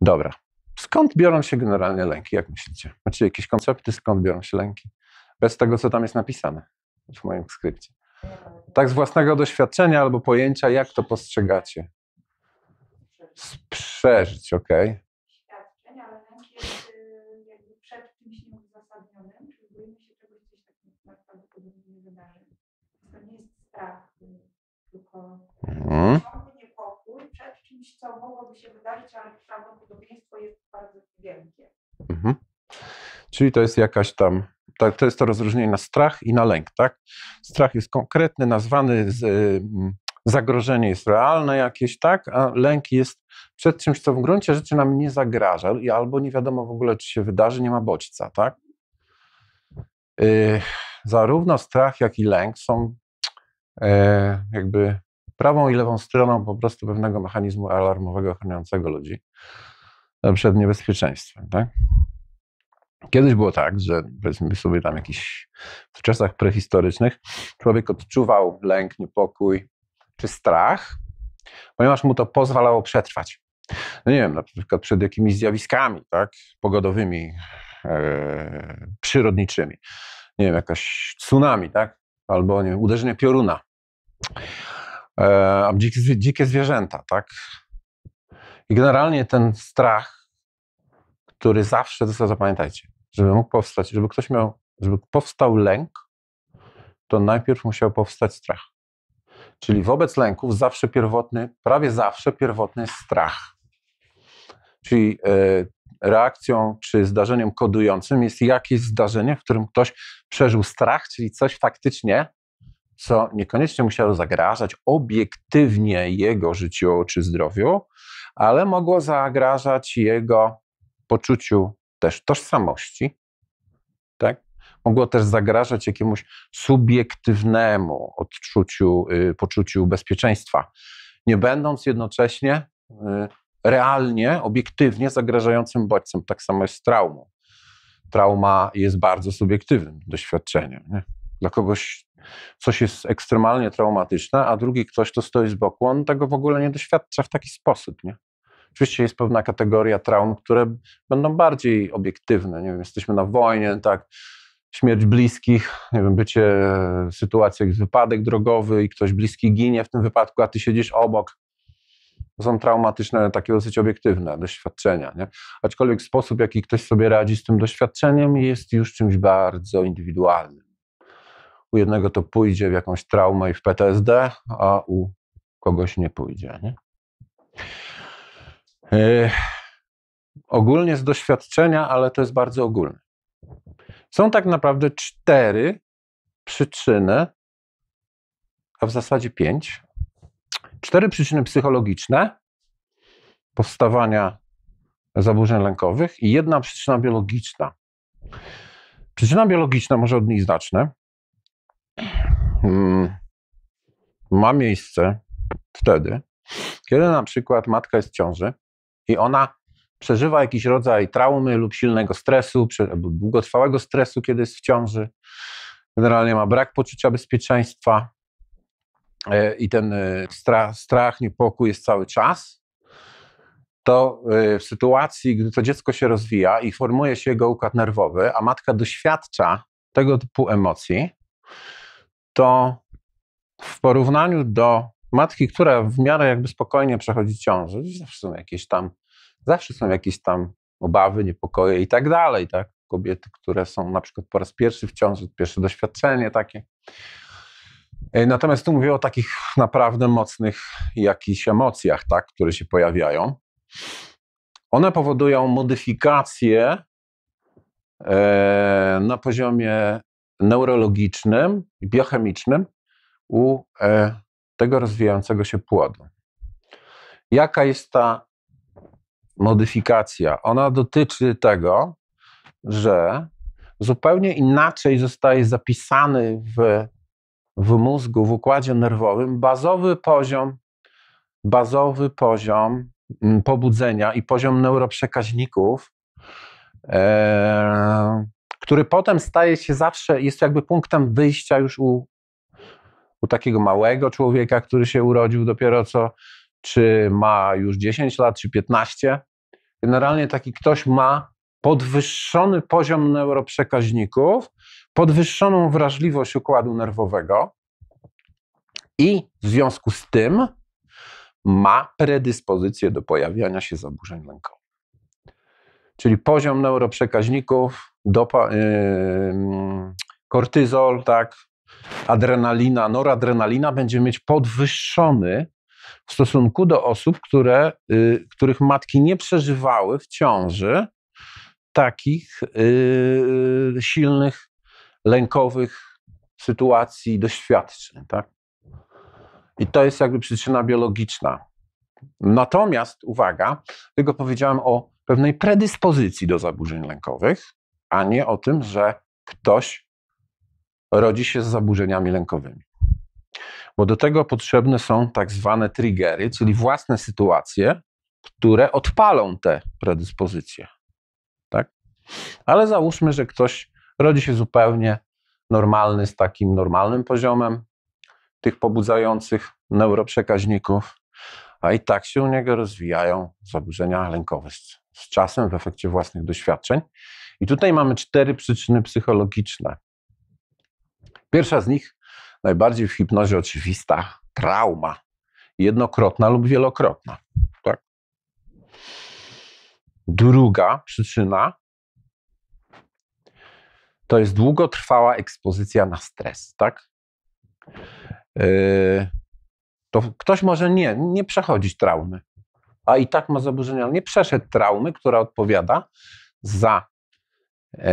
Dobra. Skąd biorą się generalnie lęki, jak myślicie? Macie jakieś koncepty, skąd biorą się lęki? Bez tego, co tam jest napisane w moim skrypcie. Tak z własnego doświadczenia albo pojęcia, jak to postrzegacie? Z przeżyć, ok. Świadczeń, ale lęk jest y, jakby przed czymś nieuzasadnionym, czyli boimy się czegoś, coś takiego prawdopodobnie nie wydarzy. To nie jest strach, y, tylko... Mhm co mogłoby się wydarzyć, ale prawdopodobieństwo jest bardzo wielkie. Mhm. Czyli to jest jakaś tam, to jest to rozróżnienie na strach i na lęk, tak? Strach jest konkretny, nazwany, z, y, zagrożenie jest realne jakieś, tak? A lęk jest przed czymś, co w gruncie rzeczy nam nie zagraża albo nie wiadomo w ogóle, czy się wydarzy, nie ma bodźca, tak? Y, zarówno strach, jak i lęk są e, jakby prawą i lewą stroną po prostu pewnego mechanizmu alarmowego chroniącego ludzi e, przed niebezpieczeństwem. Tak? Kiedyś było tak, że powiedzmy sobie tam jakiś w czasach prehistorycznych człowiek odczuwał lęk, niepokój czy strach, ponieważ mu to pozwalało przetrwać. No nie wiem, na przykład przed jakimiś zjawiskami tak, pogodowymi, e, przyrodniczymi. Nie wiem, jakaś tsunami, tak? albo nie wiem, uderzenie pioruna e, dzikie, dzikie zwierzęta, tak? I generalnie ten strach, który zawsze, to zapamiętajcie, żeby mógł powstać, żeby ktoś miał, żeby powstał lęk, to najpierw musiał powstać strach. Czyli wobec lęków zawsze pierwotny, prawie zawsze pierwotny jest strach. Czyli e, reakcją czy zdarzeniem kodującym jest jakieś zdarzenie, w którym ktoś przeżył strach, czyli coś faktycznie co niekoniecznie musiało zagrażać obiektywnie jego życiu czy zdrowiu, ale mogło zagrażać jego poczuciu też tożsamości, tak? Mogło też zagrażać jakiemuś subiektywnemu odczuciu, y, poczuciu bezpieczeństwa, nie będąc jednocześnie y, realnie, obiektywnie zagrażającym bodźcem. Tak samo jest z traumą. Trauma jest bardzo subiektywnym doświadczeniem. Nie? Dla kogoś coś jest ekstremalnie traumatyczne, a drugi ktoś, kto stoi z boku, on tego w ogóle nie doświadcza w taki sposób, nie? Oczywiście jest pewna kategoria traum, które będą bardziej obiektywne. Nie wiem, jesteśmy na wojnie, tak, śmierć bliskich, nie wiem, bycie, w jak wypadek drogowy i ktoś bliski ginie w tym wypadku, a ty siedzisz obok. To są traumatyczne, takie dosyć obiektywne doświadczenia. Nie? Aczkolwiek sposób, jaki ktoś sobie radzi z tym doświadczeniem, jest już czymś bardzo indywidualnym. U jednego to pójdzie w jakąś traumę i w PTSD, a u kogoś nie pójdzie. Nie? ogólnie z doświadczenia, ale to jest bardzo ogólne. Są tak naprawdę cztery przyczyny, a w zasadzie pięć. Cztery przyczyny psychologiczne powstawania zaburzeń lękowych i jedna przyczyna biologiczna. Przyczyna biologiczna może od niej znaczne. Hmm. ma miejsce wtedy, kiedy na przykład matka jest w ciąży i ona przeżywa jakiś rodzaj traumy lub silnego stresu, długotrwałego stresu, kiedy jest w ciąży. Generalnie ma brak poczucia bezpieczeństwa e, i ten e, strach, strach niepokój jest cały czas. To e, w sytuacji, gdy to dziecko się rozwija i formuje się jego układ nerwowy, a matka doświadcza tego typu emocji, to w porównaniu do matki, która w miarę jakby spokojnie przechodzi ciążę, zawsze są jakieś tam, zawsze są jakieś tam obawy, niepokoje i tak dalej, tak? Kobiety, które są na przykład po raz pierwszy w ciąży, pierwsze doświadczenie takie. E, natomiast tu mówię o takich naprawdę mocnych jakichś emocjach, tak, które się pojawiają. One powodują modyfikacje e, na poziomie neurologicznym i biochemicznym u e, tego rozwijającego się płodu. Jaka jest ta modyfikacja? Ona dotyczy tego, że zupełnie inaczej zostaje zapisany w, w mózgu, w układzie nerwowym bazowy poziom, bazowy poziom mm, pobudzenia i poziom neuroprzekaźników, e, który potem staje się zawsze, jest jakby punktem wyjścia już u, u takiego małego człowieka, który się urodził dopiero co, czy ma już 10 lat, czy 15. Generalnie taki ktoś ma podwyższony poziom neuroprzekaźników, podwyższoną wrażliwość układu nerwowego i w związku z tym ma predyspozycję do pojawiania się zaburzeń lękowych czyli poziom neuroprzekaźników, dopa, yy, kortyzol, tak, adrenalina, noradrenalina będzie mieć podwyższony w stosunku do osób, które, y, których matki nie przeżywały w ciąży takich y, silnych, lękowych sytuacji, doświadczeń. Tak? I to jest jakby przyczyna biologiczna. Natomiast uwaga, tylko powiedziałem o pewnej predyspozycji do zaburzeń lękowych, a nie o tym, że ktoś rodzi się z zaburzeniami lękowymi. Bo do tego potrzebne są tak zwane triggery, czyli własne sytuacje, które odpalą te predyspozycje. Tak? Ale załóżmy, że ktoś rodzi się zupełnie normalny, z takim normalnym poziomem tych pobudzających neuroprzekaźników, a i tak się u niego rozwijają zaburzenia lękowe z czasem w efekcie własnych doświadczeń. I tutaj mamy cztery przyczyny psychologiczne. Pierwsza z nich, najbardziej w hipnozie oczywista, trauma. Jednokrotna lub wielokrotna. Tak? Druga przyczyna to jest długotrwała ekspozycja na stres. Tak? Yy, to ktoś może nie, nie przechodzić traumy, a i tak ma zaburzenia, ale nie przeszedł traumy, która odpowiada za e,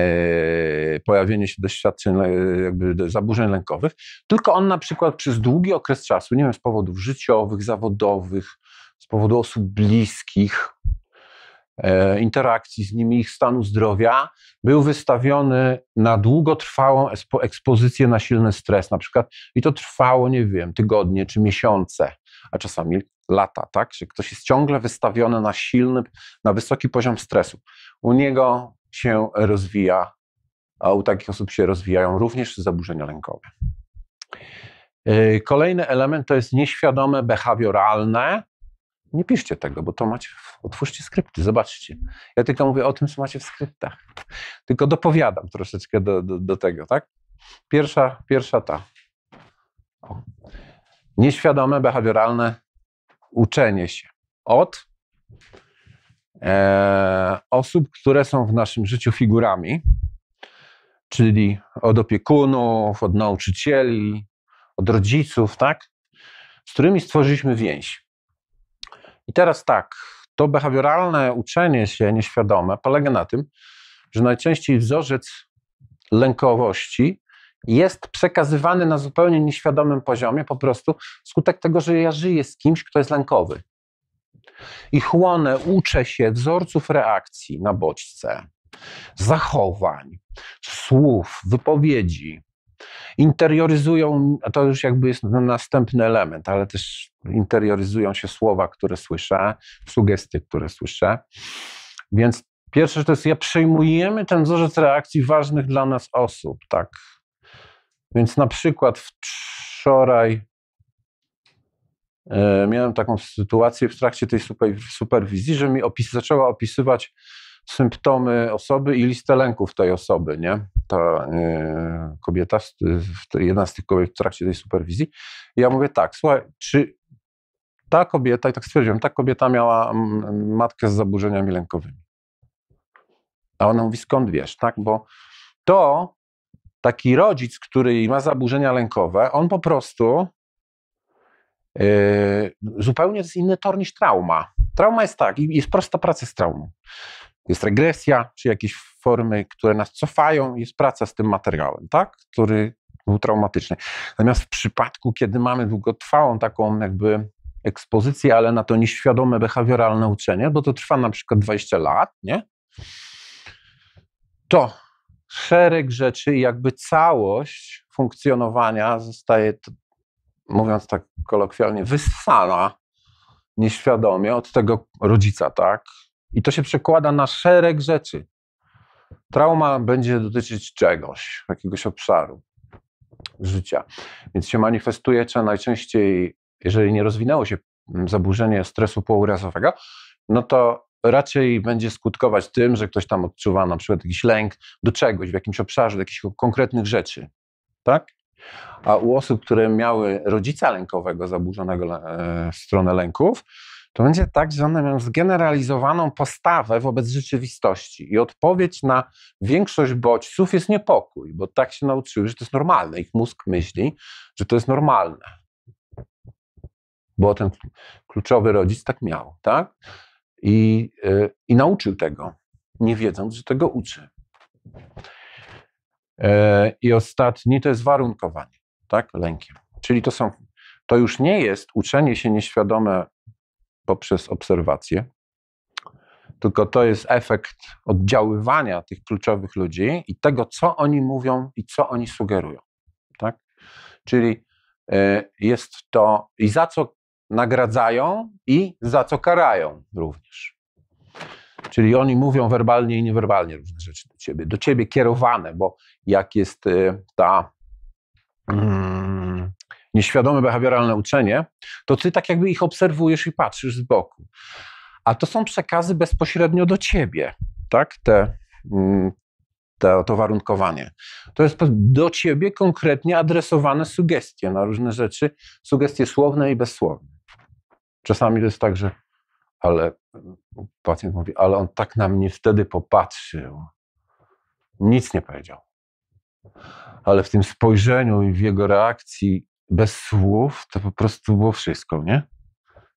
pojawienie się doświadczeń, jakby zaburzeń lękowych, tylko on na przykład przez długi okres czasu, nie wiem, z powodów życiowych, zawodowych, z powodu osób bliskich, e, interakcji z nimi, ich stanu zdrowia, był wystawiony na długotrwałą ekspozycję na silny stres na przykład i to trwało, nie wiem, tygodnie czy miesiące, a czasami lata, tak? Że ktoś jest ciągle wystawiony na silny, na wysoki poziom stresu. U niego się rozwija, a u takich osób się rozwijają również zaburzenia lękowe. E, kolejny element to jest nieświadome behawioralne. Nie piszcie tego, bo to macie, otwórzcie skrypty, zobaczcie. Ja tylko mówię o tym, co macie w skryptach. Tylko dopowiadam troszeczkę do, do, do tego, tak? Pierwsza, pierwsza ta. Nieświadome behawioralne uczenie się od e, osób, które są w naszym życiu figurami, czyli od opiekunów, od nauczycieli, od rodziców, tak? Z którymi stworzyliśmy więź. I teraz tak, to behawioralne uczenie się nieświadome polega na tym, że najczęściej wzorzec lękowości jest przekazywany na zupełnie nieświadomym poziomie, po prostu skutek tego, że ja żyję z kimś, kto jest lękowy. I chłonę, uczę się wzorców reakcji na bodźce, zachowań, słów, wypowiedzi. Interioryzują, to już jakby jest następny element, ale też interioryzują się słowa, które słyszę, sugestie, które słyszę. Więc pierwsze to jest, ja przejmujemy ten wzorzec reakcji ważnych dla nas osób, tak więc na przykład wczoraj e, miałem taką sytuację w trakcie tej superwizji, że mi opis, zaczęła opisywać symptomy osoby i listę lęków tej osoby, nie? Ta e, kobieta, jedna z tych kobiet w trakcie tej superwizji. I ja mówię tak, słuchaj, czy ta kobieta, i tak stwierdziłem, ta kobieta miała matkę z zaburzeniami lękowymi. A ona mówi, skąd wiesz, tak? Bo to taki rodzic, który ma zaburzenia lękowe, on po prostu yy, zupełnie jest inny tor niż trauma. Trauma jest tak, jest prosta praca z traumą. Jest regresja, czy jakieś formy, które nas cofają, jest praca z tym materiałem, tak? który był traumatyczny. Natomiast w przypadku, kiedy mamy długotrwałą taką jakby ekspozycję, ale na to nieświadome behawioralne uczenie, bo to trwa na przykład 20 lat, nie? To szereg rzeczy i jakby całość funkcjonowania zostaje, mówiąc tak kolokwialnie, wyssana nieświadomie od tego rodzica, tak? I to się przekłada na szereg rzeczy. Trauma będzie dotyczyć czegoś, jakiegoś obszaru życia. Więc się manifestuje najczęściej, jeżeli nie rozwinęło się zaburzenie stresu pourazowego, no to raczej będzie skutkować tym, że ktoś tam odczuwa na przykład jakiś lęk do czegoś, w jakimś obszarze, do jakichś konkretnych rzeczy. Tak? A u osób, które miały rodzica lękowego, zaburzonego e, stronę lęków, to będzie tak, że one mają zgeneralizowaną postawę wobec rzeczywistości i odpowiedź na większość bodźców jest niepokój, bo tak się nauczyły, że to jest normalne. Ich mózg myśli, że to jest normalne. Bo ten kluczowy rodzic tak miał, tak? i, e, i nauczył tego, nie wiedząc, że tego uczy. E, I ostatni to jest warunkowanie, tak? Lękiem. Czyli to są, to już nie jest uczenie się nieświadome poprzez obserwację, tylko to jest efekt oddziaływania tych kluczowych ludzi i tego, co oni mówią i co oni sugerują. Tak? Czyli e, jest to, i za co nagradzają i za co karają również. Czyli oni mówią werbalnie i niewerbalnie różne rzeczy do ciebie, do ciebie kierowane, bo jak jest y, ta mm, nieświadome behawioralne uczenie, to ty tak jakby ich obserwujesz i patrzysz z boku. A to są przekazy bezpośrednio do ciebie, tak? Te, mm, to, to warunkowanie. To jest do ciebie konkretnie adresowane sugestie na różne rzeczy, sugestie słowne i bezsłowne. Czasami to jest tak, że ale pacjent mówi, ale on tak na mnie wtedy popatrzył, nic nie powiedział. Ale w tym spojrzeniu i w jego reakcji bez słów to po prostu było wszystko, nie?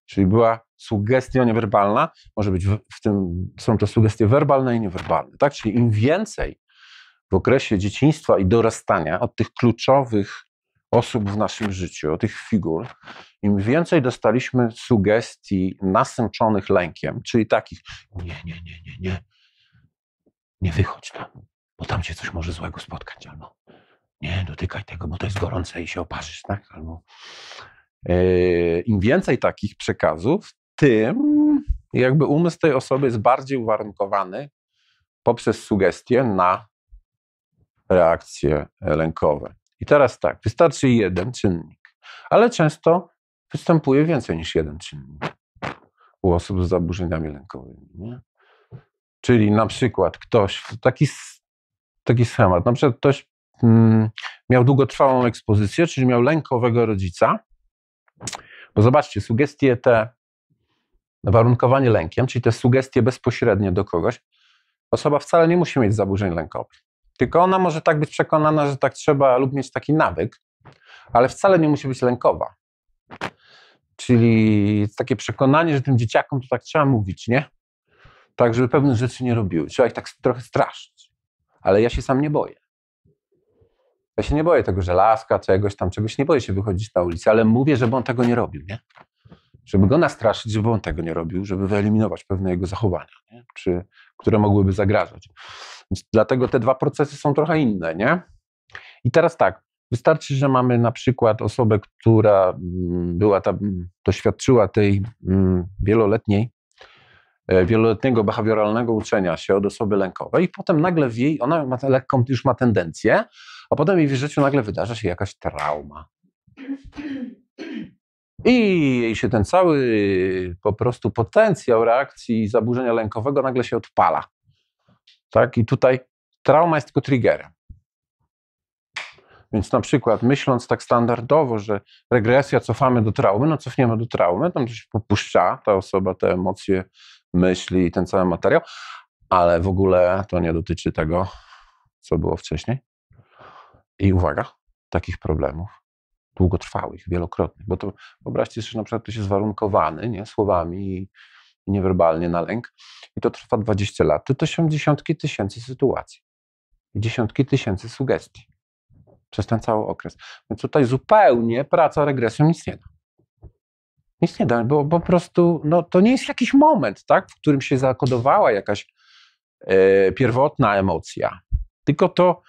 Czyli była sugestia niewerbalna, może być w, w tym, są to sugestie werbalne i niewerbalne, tak? Czyli im więcej w okresie dzieciństwa i dorastania od tych kluczowych osób w naszym życiu, tych figur, im więcej dostaliśmy sugestii nasęczonych lękiem, czyli takich nie, nie, nie, nie, nie, nie wychodź tam, bo tam cię coś może złego spotkać, albo nie, dotykaj tego, bo to jest gorące i się oparzysz, tak? Albo yy, im więcej takich przekazów, tym jakby umysł tej osoby jest bardziej uwarunkowany poprzez sugestie na reakcje lękowe. I teraz tak, wystarczy jeden czynnik, ale często występuje więcej niż jeden czynnik u osób z zaburzeniami lękowymi. Nie? Czyli na przykład ktoś, taki, taki schemat, na przykład ktoś mm, miał długotrwałą ekspozycję, czyli miał lękowego rodzica, bo zobaczcie, sugestie te, warunkowanie lękiem, czyli te sugestie bezpośrednie do kogoś, osoba wcale nie musi mieć zaburzeń lękowych. Tylko ona może tak być przekonana, że tak trzeba lub mieć taki nawyk, ale wcale nie musi być lękowa. Czyli takie przekonanie, że tym dzieciakom to tak trzeba mówić, nie? Tak, żeby pewne rzeczy nie robiły. Trzeba ich tak trochę straszyć. Ale ja się sam nie boję. Ja się nie boję tego, że laska, czegoś tam, czegoś. Nie boję się wychodzić na ulicę, ale mówię, żeby on tego nie robił, nie? żeby go nastraszyć, żeby on tego nie robił, żeby wyeliminować pewne jego zachowania, nie? Czy, które mogłyby zagrażać. Więc dlatego te dwa procesy są trochę inne. Nie? I teraz tak, wystarczy, że mamy na przykład osobę, która mm, była ta, doświadczyła tej mm, wieloletniej, e, wieloletniego behawioralnego uczenia się od osoby lękowej i potem nagle w jej, ona ma lekką już ma tendencję, a potem jej w życiu nagle wydarza się jakaś trauma. I się ten cały po prostu potencjał reakcji zaburzenia lękowego nagle się odpala. Tak? I tutaj trauma jest tylko triggerem. Więc na przykład myśląc tak standardowo, że regresja cofamy do traumy, no cofniemy do traumy, tam się popuszcza ta osoba, te emocje, myśli i ten cały materiał, ale w ogóle to nie dotyczy tego, co było wcześniej. I uwaga, takich problemów długotrwałych, wielokrotnych. Bo to wyobraźcie sobie, że na przykład ktoś jest warunkowany nie, słowami i niewerbalnie na lęk i to trwa 20 lat, to to są dziesiątki tysięcy sytuacji, dziesiątki tysięcy sugestii przez ten cały okres. Więc tutaj zupełnie praca regresją nic nie da. Nic nie da, bo, bo po prostu no, to nie jest jakiś moment, tak, w którym się zakodowała jakaś e, pierwotna emocja, tylko to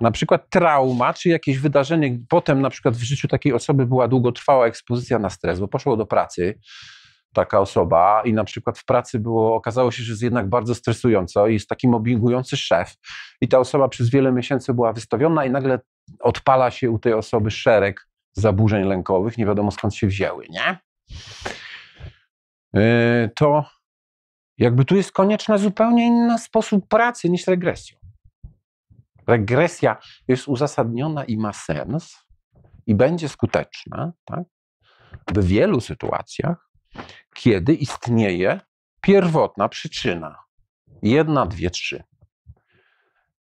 na przykład trauma, czy jakieś wydarzenie, potem na przykład w życiu takiej osoby była długotrwała ekspozycja na stres, bo poszło do pracy taka osoba i na przykład w pracy było, okazało się, że jest jednak bardzo stresująco i jest taki mobbingujący szef i ta osoba przez wiele miesięcy była wystawiona i nagle odpala się u tej osoby szereg zaburzeń lękowych, nie wiadomo skąd się wzięły, nie? Yy, to jakby tu jest konieczny zupełnie inny sposób pracy niż regresją regresja jest uzasadniona i ma sens i będzie skuteczna tak? w wielu sytuacjach, kiedy istnieje pierwotna przyczyna. Jedna, dwie, trzy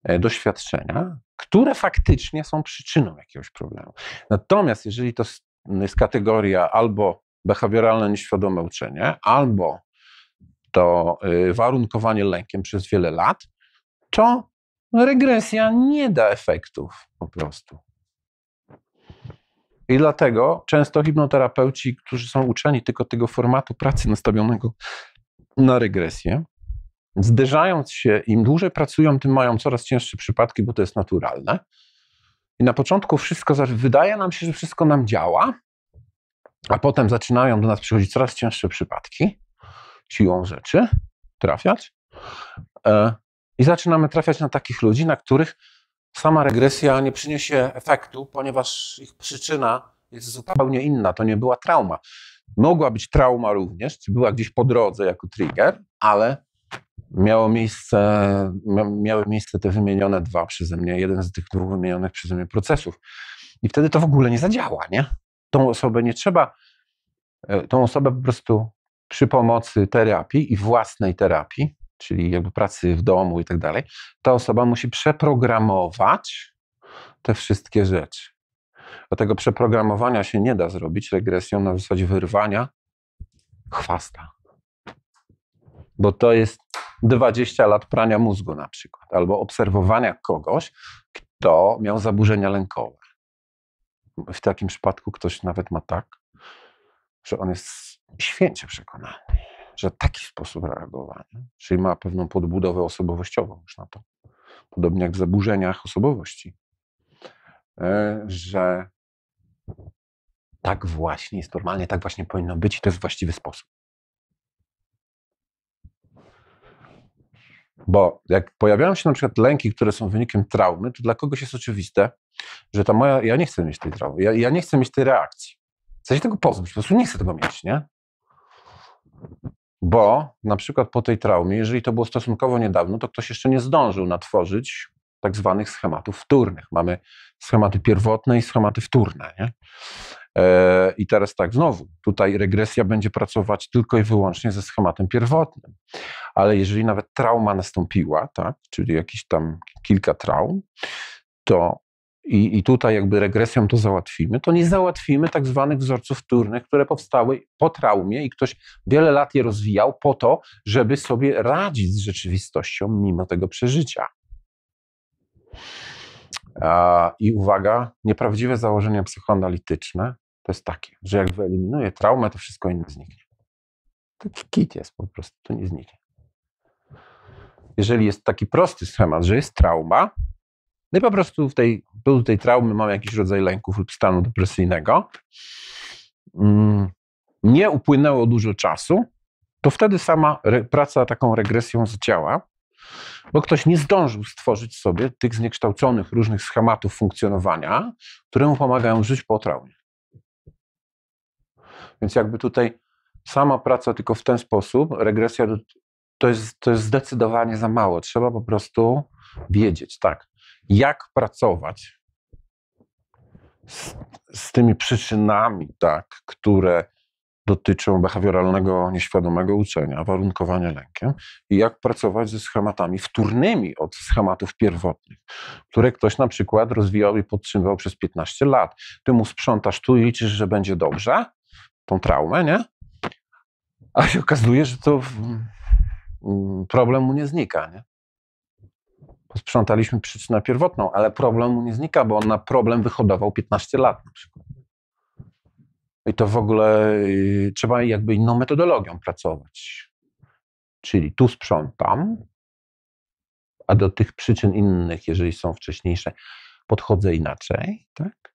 e, doświadczenia, które faktycznie są przyczyną jakiegoś problemu. Natomiast jeżeli to jest kategoria albo behawioralne nieświadome uczenie, albo to y, warunkowanie lękiem przez wiele lat, to no, regresja nie da efektów po prostu. I dlatego często hipnoterapeuci, którzy są uczeni tylko tego formatu pracy nastawionego na regresję, zderzając się, im dłużej pracują, tym mają coraz cięższe przypadki, bo to jest naturalne. I na początku wszystko, wydaje nam się, że wszystko nam działa, a potem zaczynają do nas przychodzić coraz cięższe przypadki, siłą rzeczy, trafiać. E, i zaczynamy trafiać na takich ludzi, na których sama regresja nie przyniesie efektu, ponieważ ich przyczyna jest zupełnie inna. To nie była trauma. Mogła być trauma również, czy była gdzieś po drodze jako trigger, ale miało miejsce, miały miejsce te wymienione dwa przeze mnie, jeden z tych dwóch wymienionych przeze mnie procesów. I wtedy to w ogóle nie zadziała, nie? Tą osobę nie trzeba, e, tą osobę po prostu przy pomocy terapii i własnej terapii czyli jakby pracy w domu i tak dalej, ta osoba musi przeprogramować te wszystkie rzeczy. Dlatego przeprogramowania się nie da zrobić regresją na zasadzie wyrwania chwasta. Bo to jest 20 lat prania mózgu na przykład, albo obserwowania kogoś, kto miał zaburzenia lękowe. W takim przypadku ktoś nawet ma tak, że on jest święcie przekonany że taki sposób reagowania, czyli ma pewną podbudowę osobowościową już na to, podobnie jak w zaburzeniach osobowości, e, że tak właśnie jest normalnie, tak właśnie powinno być i to jest właściwy sposób. Bo jak pojawiają się na przykład lęki, które są wynikiem traumy, to dla kogoś jest oczywiste, że ta moja, ja nie chcę mieć tej traumy, ja, ja nie chcę mieć tej reakcji. Chcę się tego pozbyć, po prostu nie chcę tego mieć, nie? Bo na przykład po tej traumie, jeżeli to było stosunkowo niedawno, to ktoś jeszcze nie zdążył natworzyć tak zwanych schematów wtórnych. Mamy schematy pierwotne i schematy wtórne. Nie? E, I teraz tak, znowu, tutaj regresja będzie pracować tylko i wyłącznie ze schematem pierwotnym. Ale jeżeli nawet trauma nastąpiła, tak, czyli jakieś tam kilka traum, to i, i tutaj jakby regresją to załatwimy, to nie załatwimy tak zwanych wzorców wtórnych, które powstały po traumie i ktoś wiele lat je rozwijał po to, żeby sobie radzić z rzeczywistością mimo tego przeżycia. I uwaga, nieprawdziwe założenia psychoanalityczne to jest takie, że jak wyeliminuję traumę, to wszystko inne zniknie. Taki kit jest po prostu, to nie zniknie. Jeżeli jest taki prosty schemat, że jest trauma, no i po prostu w tej, był tej traumy mam jakiś rodzaj lęków lub stanu depresyjnego. Mm, nie upłynęło dużo czasu, to wtedy sama re, praca taką regresją zdziała, bo ktoś nie zdążył stworzyć sobie tych zniekształconych różnych schematów funkcjonowania, które mu pomagają żyć po traumie. Więc jakby tutaj sama praca tylko w ten sposób, regresja to jest, to jest zdecydowanie za mało. Trzeba po prostu wiedzieć, tak jak pracować z, z tymi przyczynami, tak, które dotyczą behawioralnego, nieświadomego uczenia, warunkowania lękiem i jak pracować ze schematami wtórnymi od schematów pierwotnych, które ktoś na przykład rozwijał i podtrzymywał przez 15 lat. Ty mu sprzątasz tu i liczysz, że będzie dobrze, tą traumę, nie? A się okazuje, że to problem mu nie znika, nie? sprzątaliśmy przyczynę pierwotną, ale problem mu nie znika, bo on na problem wyhodował 15 lat na przykład. I to w ogóle y, trzeba jakby inną metodologią pracować. Czyli tu sprzątam, a do tych przyczyn innych, jeżeli są wcześniejsze, podchodzę inaczej, tak?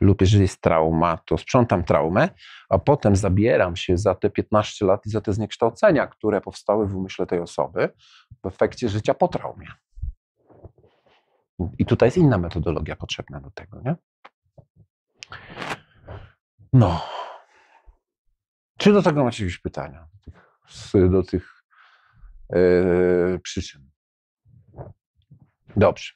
Lub jeżeli jest trauma, to sprzątam traumę, a potem zabieram się za te 15 lat i za te zniekształcenia, które powstały w umyśle tej osoby w efekcie życia po traumie. I tutaj jest inna metodologia potrzebna do tego, nie? No. Czy do tego macie jakieś pytania? Do tych yy, przyczyn. Dobrze.